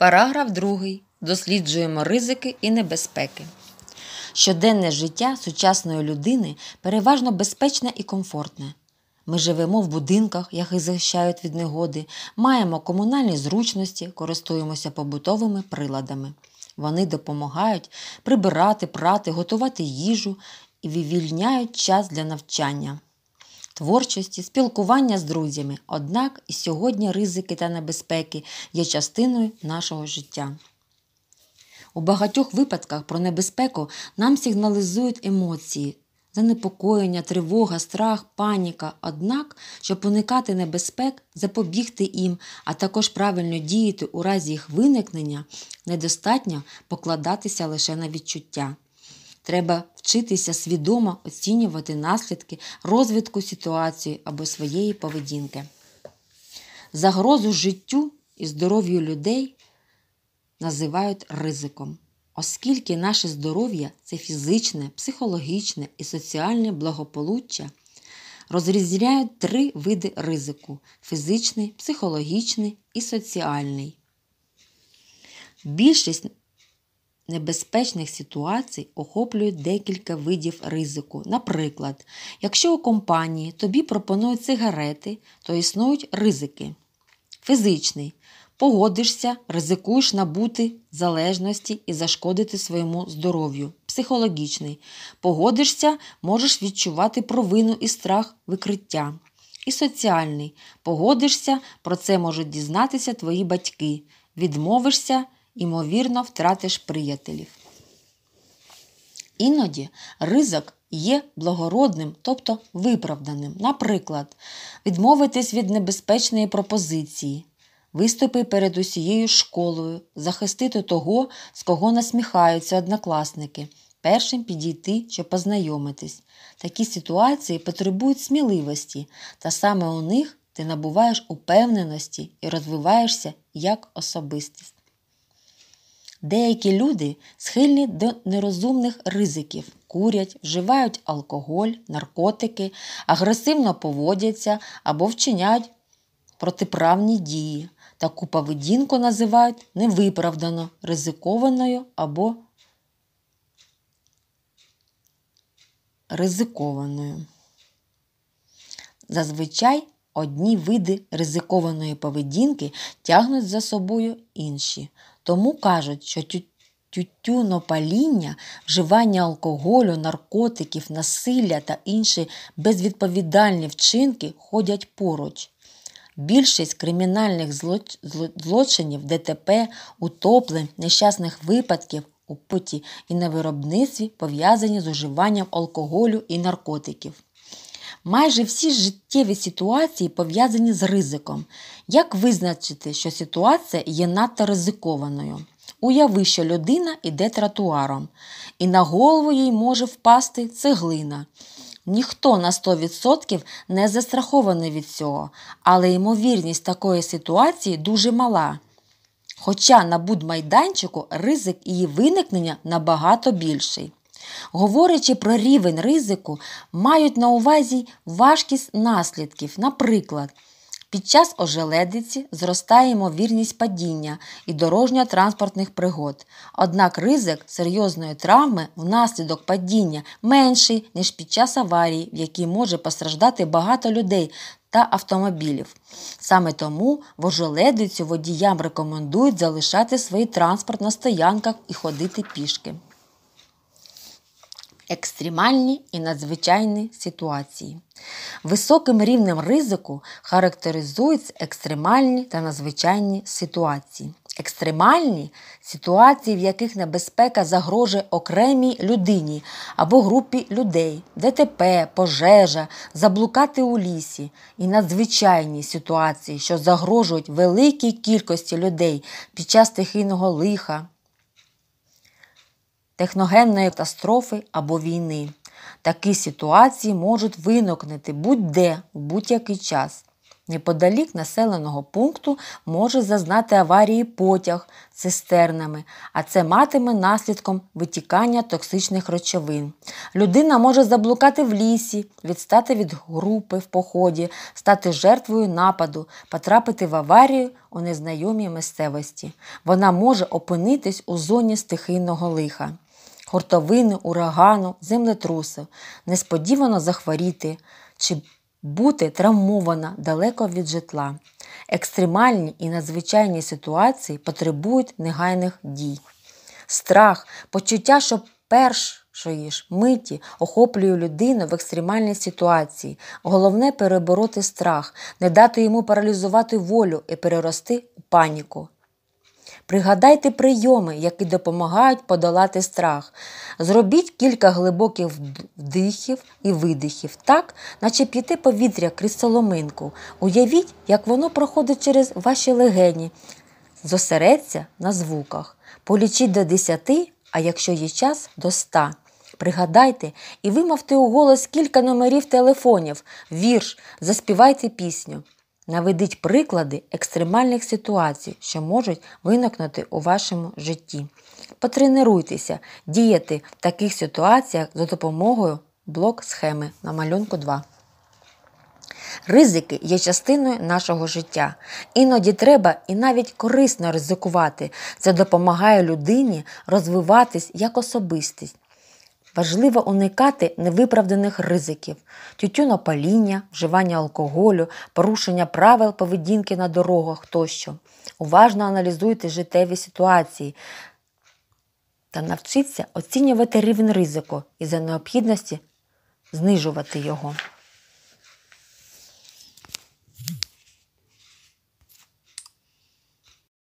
Параграф 2. Досліджуємо ризики і небезпеки. Щоденне життя сучасної людини переважно безпечне і комфортне. Ми живемо в будинках, які захищають від негоди, маємо комунальні зручності, користуємося побутовими приладами. Вони допомагають прибирати, прати, готувати їжу і вивільняють час для навчання творчості, спілкування з друзями. Однак і сьогодні ризики та небезпеки є частиною нашого життя. У багатьох випадках про небезпеку нам сигналізують емоції. Занепокоєння, тривога, страх, паніка. Однак, щоб уникати небезпек, запобігти їм, а також правильно діяти у разі їх виникнення, недостатньо покладатися лише на відчуття. Треба вчитися свідомо оцінювати наслідки розвитку ситуації або своєї поведінки. Загрозу життю і здоров'ю людей називають ризиком, оскільки наше здоров'я це фізичне, психологічне і соціальне благополуччя. Розрізняють три види ризику фізичний, психологічний і соціальний. Більшість небезпечних ситуацій охоплюють декілька видів ризику. Наприклад, якщо у компанії тобі пропонують цигарети, то існують ризики. Фізичний. Погодишся, ризикуєш набути залежності і зашкодити своєму здоров'ю. Психологічний. Погодишся, можеш відчувати провину і страх викриття. І соціальний. Погодишся, про це можуть дізнатися твої батьки. Відмовишся, імовірно, втратиш приятелів. Іноді ризик є благородним, тобто виправданим. Наприклад, відмовитись від небезпечної пропозиції, виступи перед усією школою, захистити того, з кого насміхаються однокласники, першим підійти чи познайомитись. Такі ситуації потребують сміливості, та саме у них ти набуваєш упевненості і розвиваєшся як особистість. Деякі люди схильні до нерозумних ризиків, курять, вживають алкоголь, наркотики, агресивно поводяться або вчиняють протиправні дії. Таку поведінку називають невиправдано ризикованою або ризикованою. Зазвичай одні види ризикованої поведінки тягнуть за собою інші. Тому кажуть, що тютюнопаління, вживання алкоголю, наркотиків, насилля та інші безвідповідальні вчинки ходять поруч. Більшість кримінальних злочинів, ДТП, утоплень, нещасних випадків у путі і на виробництві пов'язані з уживанням алкоголю і наркотиків. Майже всі життєві ситуації пов'язані з ризиком. Як визначити, що ситуація є надто ризикованою? Уяви, що людина йде тротуаром, і на голову їй може впасти цеглина. Ніхто на 100% не застрахований від цього, але ймовірність такої ситуації дуже мала. Хоча на будмайданчику ризик її виникнення набагато більший. Говорячи про рівень ризику, мають на увазі важкість наслідків. Наприклад, під час ожеледиці зростає ймовірність падіння і дорожньо-транспортних пригод. Однак ризик серйозної травми внаслідок падіння менший, ніж під час аварії, в якій може постраждати багато людей та автомобілів. Саме тому в ожеледицю водіям рекомендують залишати свій транспорт на стоянках і ходити пішки. Екстремальні і надзвичайні ситуації. Високим рівнем ризику характеризуються екстремальні та надзвичайні ситуації. Екстремальні ситуації, в яких небезпека загрожує окремій людині або групі людей, ДТП, пожежа, заблукати у лісі, і надзвичайні ситуації, що загрожують великій кількості людей під час стихійного лиха техногенної катастрофи або війни. Такі ситуації можуть виникнути будь-де у будь-який час. Неподалік населеного пункту може зазнати аварії потяг з цистернами, а це матиме наслідком витікання токсичних речовин. Людина може заблукати в лісі, відстати від групи в поході, стати жертвою нападу, потрапити в аварію у незнайомій місцевості. Вона може опинитись у зоні стихійного лиха гуртовини, урагану, землетруси несподівано захворіти чи бути травмована далеко від житла. Екстремальні і надзвичайні ситуації потребують негайних дій. Страх, почуття, що першої ж миті охоплює людину в екстремальній ситуації. Головне перебороти страх, не дати йому паралізувати волю і перерости у паніку. Пригадайте прийоми, які допомагають подолати страх. Зробіть кілька глибоких вдихів і видихів, так, наче п'єте повітря крізь соломинку. Уявіть, як воно проходить через ваші легені. Зосередься на звуках. Полічіть до 10, а якщо є час, до 100. Пригадайте і вимовте у голос кілька номерів телефонів, вірш, заспівайте пісню. Наведіть приклади екстремальних ситуацій, що можуть виникнути у вашому житті. Потренуйтеся діяти в таких ситуаціях за допомогою блок схеми на малюнку 2. Ризики є частиною нашого життя. Іноді треба і навіть корисно ризикувати. Це допомагає людині розвиватись як особистість, Важливо уникати невиправданих ризиків тютюнопаління, вживання алкоголю, порушення правил поведінки на дорогах тощо. Уважно аналізуйте життєві ситуації та навчіться оцінювати рівень ризику і за необхідності знижувати його.